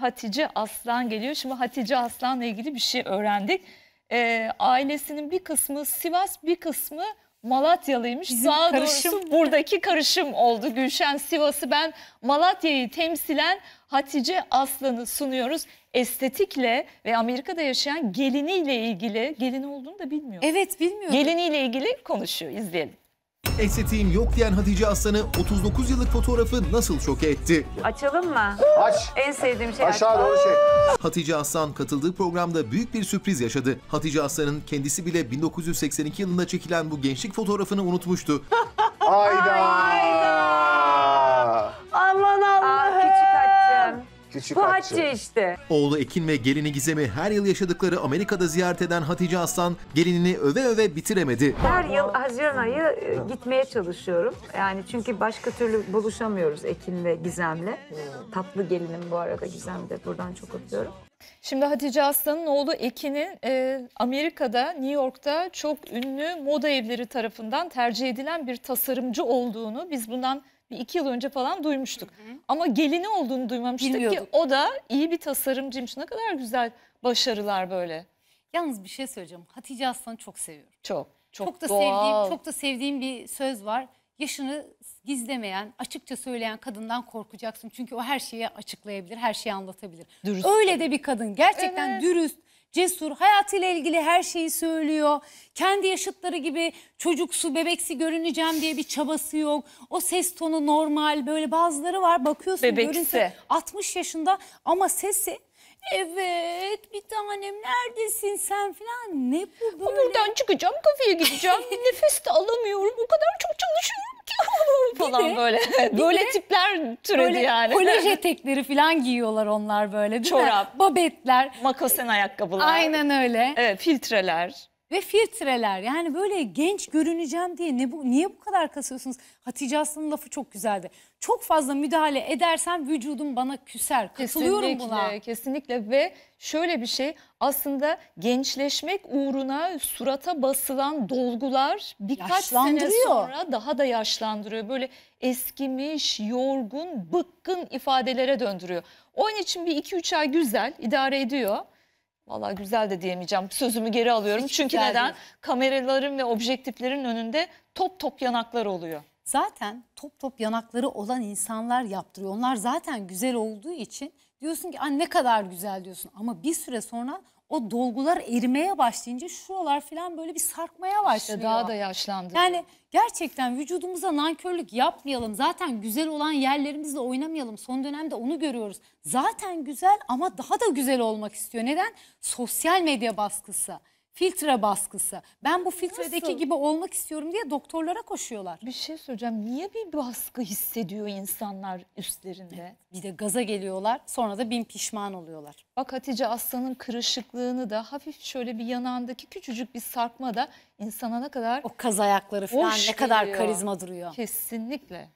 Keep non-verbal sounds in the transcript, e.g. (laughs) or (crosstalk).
Hatice Aslan geliyor. Şimdi Hatice Aslan'la ilgili bir şey öğrendik. Ee, ailesinin bir kısmı Sivas, bir kısmı Malatyalıymış. Bizim Daha karışım. doğrusu buradaki karışım oldu. Gülşen Sivas'ı ben Malatya'yı temsilen Hatice Aslan'ı sunuyoruz. Estetikle ve Amerika'da yaşayan geliniyle ilgili, gelin olduğunu da bilmiyor. Evet bilmiyorum. Geliniyle ilgili konuşuyor. İzleyelim. Estetiğim yok diyen Hatice Aslan'ı 39 yıllık fotoğrafı nasıl şoke etti? Açalım mı? Aç. En sevdiğim şey Aşağı doğru şey. Hatice Aslan katıldığı programda büyük bir sürpriz yaşadı. Hatice Aslan'ın kendisi bile 1982 yılında çekilen bu gençlik fotoğrafını unutmuştu. Hayda. Hayda. küçük Bu Hatice işte. Oğlu Ekin ve gelini Gizem'i her yıl yaşadıkları Amerika'da ziyaret eden Hatice Aslan gelinini öve öve bitiremedi. Her yıl Haziran ayı e, gitmeye çalışıyorum. Yani çünkü başka türlü buluşamıyoruz Ekin ve Gizem'le. Tatlı gelinim bu arada Gizem de buradan çok öpüyorum. Şimdi Hatice Aslan'ın oğlu Ekin'in e, Amerika'da, New York'ta çok ünlü moda evleri tarafından tercih edilen bir tasarımcı olduğunu biz bundan bir iki yıl önce falan duymuştuk. Hı hı. Ama gelini olduğunu duymamıştık ki o da iyi bir tasarımcıymış. Ne kadar güzel başarılar böyle. Yalnız bir şey söyleyeceğim. Hatice Aslan'ı çok seviyorum. Çok. Çok, çok da doğal. sevdiğim, çok da sevdiğim bir söz var. Yaşını gizlemeyen, açıkça söyleyen kadından korkacaksın. Çünkü o her şeyi açıklayabilir, her şeyi anlatabilir. Dürüst. Öyle de bir kadın. Gerçekten evet. dürüst, cesur, hayatıyla ilgili her şeyi söylüyor. Kendi yaşıtları gibi çocuksu, bebeksi görüneceğim diye bir çabası yok. O ses tonu normal böyle bazıları var bakıyorsun bebeksi. görüntü 60 yaşında ama sesi Evet bir tanem neredesin sen filan ne bu böyle? Buradan çıkacağım kafeye gideceğim (laughs) nefes de alamıyorum o kadar çok çalışıyorum ki (laughs) falan de, böyle. (laughs) böyle de, tipler türedi böyle yani. Kolej (laughs) etekleri falan giyiyorlar onlar böyle değil Çorap, mi? Babetler. Makasen ayakkabılar. Aynen öyle. Evet filtreler. Ve filtreler yani böyle genç görüneceğim diye ne bu, niye bu kadar kasıyorsunuz? Hatice Aslan'ın lafı çok güzeldi. Çok fazla müdahale edersen vücudum bana küser. Katılıyorum kesinlikle, buna. Kesinlikle ve şöyle bir şey aslında gençleşmek uğruna surata basılan dolgular birkaç sene sonra daha da yaşlandırıyor. Böyle eskimiş, yorgun, bıkkın ifadelere döndürüyor. Onun için bir iki üç ay güzel idare ediyor. Valla güzel de diyemeyeceğim. Sözümü geri alıyorum. Hiç Çünkü neden? Değil. Kameraların ve objektiflerin önünde top top yanaklar oluyor. Zaten top top yanakları olan insanlar yaptırıyor. Onlar zaten güzel olduğu için diyorsun ki ne kadar güzel diyorsun. Ama bir süre sonra o dolgular erimeye başlayınca şuralar falan böyle bir sarkmaya başlıyor. İşte daha da yaşlandı. Yani gerçekten vücudumuza nankörlük yapmayalım. Zaten güzel olan yerlerimizle oynamayalım. Son dönemde onu görüyoruz. Zaten güzel ama daha da güzel olmak istiyor. Neden? Sosyal medya baskısı filtre baskısı. Ben bu filtredeki Nasıl? gibi olmak istiyorum diye doktorlara koşuyorlar. Bir şey söyleyeceğim. Niye bir baskı hissediyor insanlar üstlerinde? Bir de gaza geliyorlar. Sonra da bin pişman oluyorlar. Bak Hatice Aslan'ın kırışıklığını da hafif şöyle bir yanağındaki küçücük bir sarkma da insana ne kadar... O kaz ayakları falan ne kadar karizma duruyor. Kesinlikle.